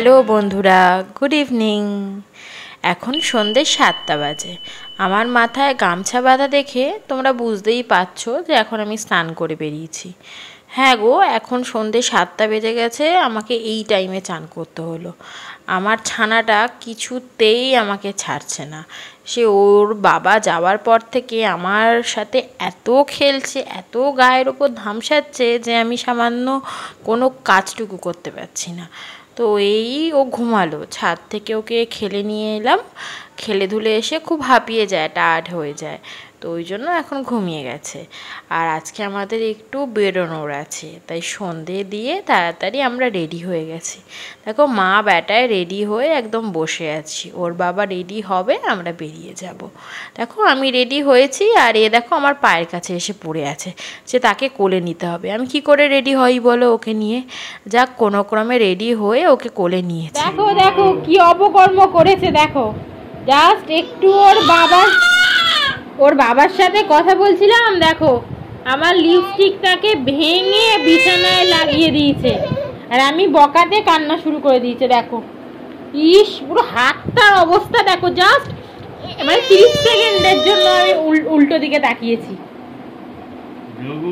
Hello বন্ধুরা good evening এখন সন্ধ্যে সাতটা বাজে আমার মাথায় গামছা বাঁধা দেখে তোমরা বুঝতেই পারছ যে এখন আমি স্নান করে বেরিয়েছি হ্যাঁ গো এখন সন্ধ্যে সাতটা বেজে গেছে আমাকে এই টাইমে চান করতে হলো আমার ছানাটা কিছুতেই আমাকে ছাড়ছে না সে ওর বাবা যাওয়ার পর থেকে আমার সাথে এত খেলছে এত গায়ের ওপর ধামসাচ্ছে যে আমি সামান্য কোনো কাজটুকু করতে পারছি না তো এই ও ঘুমালো ছাদ থেকে ওকে খেলে নিয়ে এলাম খেলে ধুলে এসে খুব হাঁপিয়ে যায় টায়ার্ড হয়ে যায় তো ওই জন্য এখন ঘুমিয়ে গেছে আর আজকে আমাদের একটু বেরোনোর আছে তাই সন্ধে দিয়ে তাড়াতাড়ি আমরা রেডি হয়ে গেছি দেখো মা বেটায় রেডি হয়ে একদম বসে আছি ওর বাবা রেডি হবে আমরা বেরিয়ে যাব। দেখো আমি রেডি হয়েছি আর এ দেখো আমার পায়ের কাছে এসে পড়ে আছে যে তাকে কোলে নিতে হবে আমি কি করে রেডি হই বলো ওকে নিয়ে যাক কোনো ক্রমে রেডি হয়ে ওকে কোলে নিয়েছে দেখো দেখো কি অপকর্ম করেছে দেখো জাস্ট একটু ওর বাবা ওর বাবার সাথে কথা বলছিলাম দেখো আমার লিপস্টিকটাকে ভেঙে বিছানায় লাগিয়ে দিয়েছে আর আমি বকাতে কান্না শুরু করে দিয়েছে দেখো ইস পুরো হাতটার অবস্থা দেখো জাস্ট মানে তিরিশ সেকেন্ডের জন্য আমি উল্টো দিকে তাকিয়েছি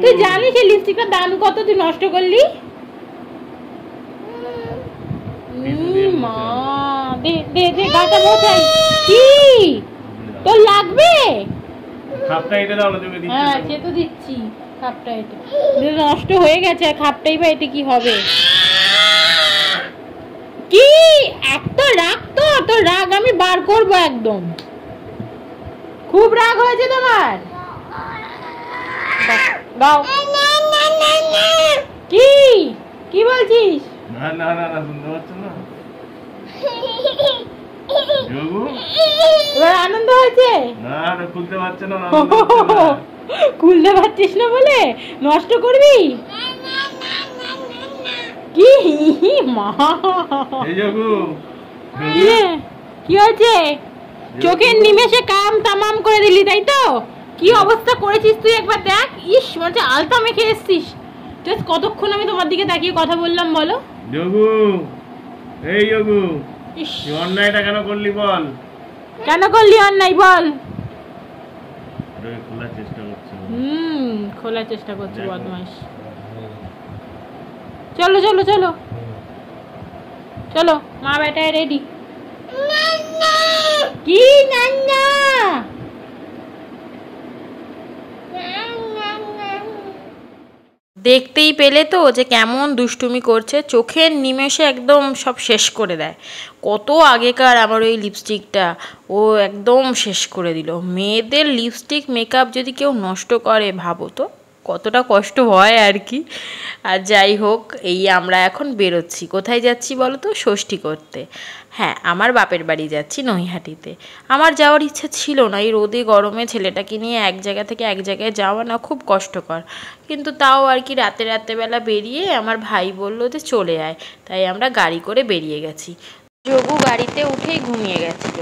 তুই জানিস এই লিপস্টিকটার দাম কত তুই নষ্ট করলি মা দে দে গাটা কি তোর লাগবে খাপটা এটা দাও তুমি দিচ্ছি হ্যাঁ সে তো দিচ্ছি খাপটা এটা নষ্ট হয়ে গেছে খাপটাই বা কি হবে কি এত রাগ তো এত রাগ আমি বার করব একদম খুব রাগ হয়েছে তোমার গাও কি কি বলছিস না না না না শুনতে পাচ্ছ না আনন্দ হয়েছে খুলতে পারছিস না বলে নষ্ট করবি কি মা ইয়ে, কি হয়েছে চোখের নিমেষে কাম তামাম করে দিলি তাই তো কি হ্যাঁ। অবস্থা করেছিস তুই একবার দেখ ইস মনে হচ্ছে আলতা মেখে এসছিস কতক্ষণ আমি তোমার দিকে তাকিয়ে কথা বললাম বলো এই অন্যায়টা কেন করলি বল কেন করলি অন্যায় বল খোলার চেষ্টা করছো হুম খোলার চেষ্টা করছি বদমাস চলো চলো চলো চলো মা বেটায় রেডি দেখতেই পেলে তো যে কেমন দুষ্টুমি করছে চোখের নিমেষে একদম সব শেষ করে দেয় কত আগেকার আমার ওই লিপস্টিকটা ও একদম শেষ করে দিল মেয়েদের লিপস্টিক মেকআপ যদি কেউ নষ্ট করে ভাবো তো কতটা কষ্ট হয় আর কি আর যাই হোক এই আমরা এখন বেরোচ্ছি কোথায় যাচ্ছি বলো তো ষষ্ঠী করতে হ্যাঁ আমার বাপের বাড়ি যাচ্ছি নৈহাটিতে আমার যাওয়ার ইচ্ছা ছিল না এই রোদে গরমে ছেলেটাকে নিয়ে এক জায়গা থেকে এক জায়গায় যাওয়া না খুব কষ্টকর কিন্তু তাও আর কি রাতে রাতেবেলা বেরিয়ে আমার ভাই বলল যে চলে আয় তাই আমরা গাড়ি করে বেরিয়ে গেছি যবু গাড়িতে উঠেই ঘুমিয়ে গেছিল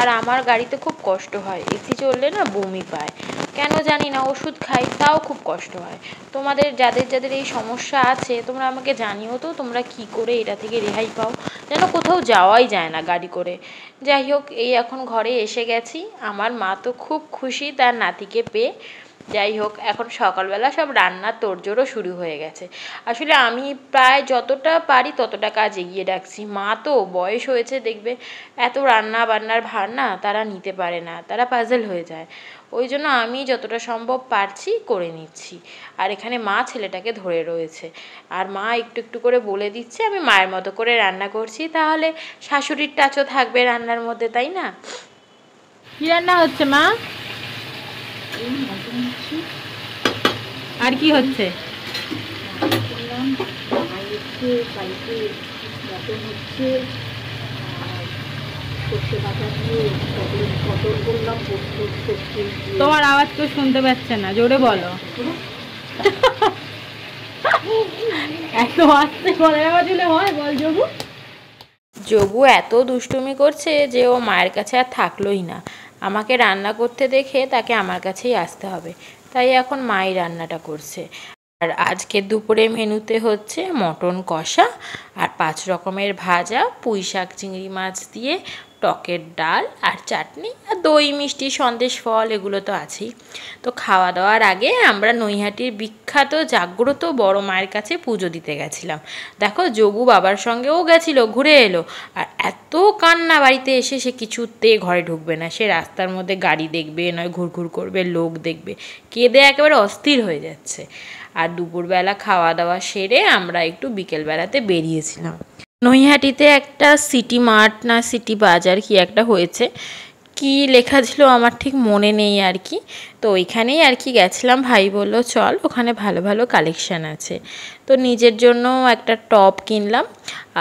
আর আমার গাড়িতে খুব কষ্ট হয় এসি চললে না বমি পায় কেন জানি না ওষুধ খাই তাও খুব কষ্ট হয় তোমাদের যাদের যাদের এই সমস্যা আছে তোমরা আমাকে জানিও তো তোমরা কি করে এটা থেকে রেহাই পাও যেন কোথাও যাওয়াই যায় না গাড়ি করে যাই হোক এই এখন ঘরে এসে গেছি আমার মা তো খুব খুশি তার নাতিকে পেয়ে যাই হোক এখন সকালবেলা সব রান্নার তোড়জোড়ও শুরু হয়ে গেছে আসলে আমি প্রায় যতটা পারি ততটা কাজ এগিয়ে রাখছি মা তো বয়স হয়েছে দেখবে এত রান্না বান্নার ভার না তারা নিতে পারে না তারা পাজেল হয়ে যায় ওই জন্য আমি যতটা সম্ভব পারছি করে নিচ্ছি আর এখানে মা ছেলেটাকে ধরে রয়েছে আর মা একটু একটু করে বলে দিচ্ছে আমি মায়ের মতো করে রান্না করছি তাহলে শাশুড়ির টাচও থাকবে রান্নার মধ্যে তাই না কী রান্না হচ্ছে মা আর কি হচ্ছে তোমার আওয়াজ কেউ শুনতে পাচ্ছে না জোরে বলো এত আসতে আওয়াজ হলে হয় বল জবু জবু এত দুষ্টুমি করছে যে ও মায়ের কাছে আর থাকলোই না আমাকে রান্না করতে দেখে তাকে আমার কাছেই আসতে হবে তাই এখন মাই রান্নাটা করছে আর আজকে দুপুরে মেনুতে হচ্ছে মটন কষা আর পাঁচ রকমের ভাজা পুঁই শাক চিংড়ি মাছ দিয়ে টকের ডাল আর চাটনি আর দই মিষ্টি সন্দেশ ফল এগুলো তো আছেই তো খাওয়া দাওয়ার আগে আমরা নৈহাটির বিখ্যাত জাগ্রত বড় মায়ের কাছে পুজো দিতে গেছিলাম দেখো যোগু বাবার সঙ্গেও গেছিলো ঘুরে এলো আর এত কান্না বাড়িতে এসে সে কিছুতে ঘরে ঢুকবে না সে রাস্তার মধ্যে গাড়ি দেখবে নয় ঘুরঘুর করবে লোক দেখবে কেঁদে একেবারে অস্থির হয়ে যাচ্ছে আর দুপুরবেলা খাওয়া দাওয়া সেরে আমরা একটু বিকেলবেলাতে বেরিয়েছিলাম নৈহাটিতে একটা সিটি মার্ট না সিটি বাজার কি একটা হয়েছে কি লেখা ছিল আমার ঠিক মনে নেই আর কি তো ওইখানেই আর কি গেছিলাম ভাই বললো চল ওখানে ভালো ভালো কালেকশান আছে তো নিজের জন্য একটা টপ কিনলাম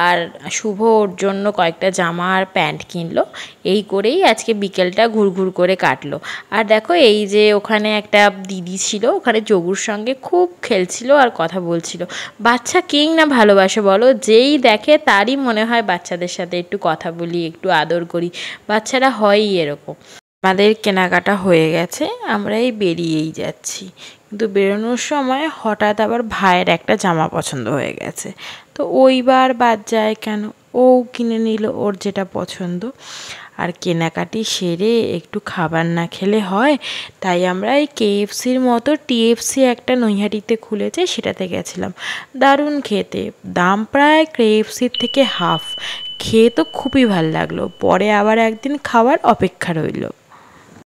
আর শুভ ওর জন্য কয়েকটা জামা আর প্যান্ট কিনলো এই করেই আজকে বিকেলটা ঘুরঘুর করে কাটলো আর দেখো এই যে ওখানে একটা দিদি ছিল ওখানে জগুর সঙ্গে খুব খেলছিল আর কথা বলছিল বাচ্চা কিং না ভালোবাসে বলো যেই দেখে তারই মনে হয় বাচ্চাদের সাথে একটু কথা বলি একটু আদর করি বাচ্চারা হয়ই এরকম আমাদের কেনাকাটা হয়ে গেছে আমরা এই বেরিয়েই যাচ্ছি কিন্তু বেরোনোর সময় হঠাৎ আবার ভাইয়ের একটা জামা পছন্দ হয়ে গেছে তো ওইবার বাদ যায় কেন ও কিনে নিল ওর যেটা পছন্দ আর কেনাকাটি সেরে একটু খাবার না খেলে হয় তাই আমরা এই কেএফসির মতো টিএফসি একটা নৈহাটিতে খুলেছে সেটাতে গেছিলাম দারুণ খেতে দাম প্রায় কেএফসির থেকে হাফ খেয়ে তো খুবই ভাল লাগলো পরে আবার একদিন খাওয়ার অপেক্ষা রইল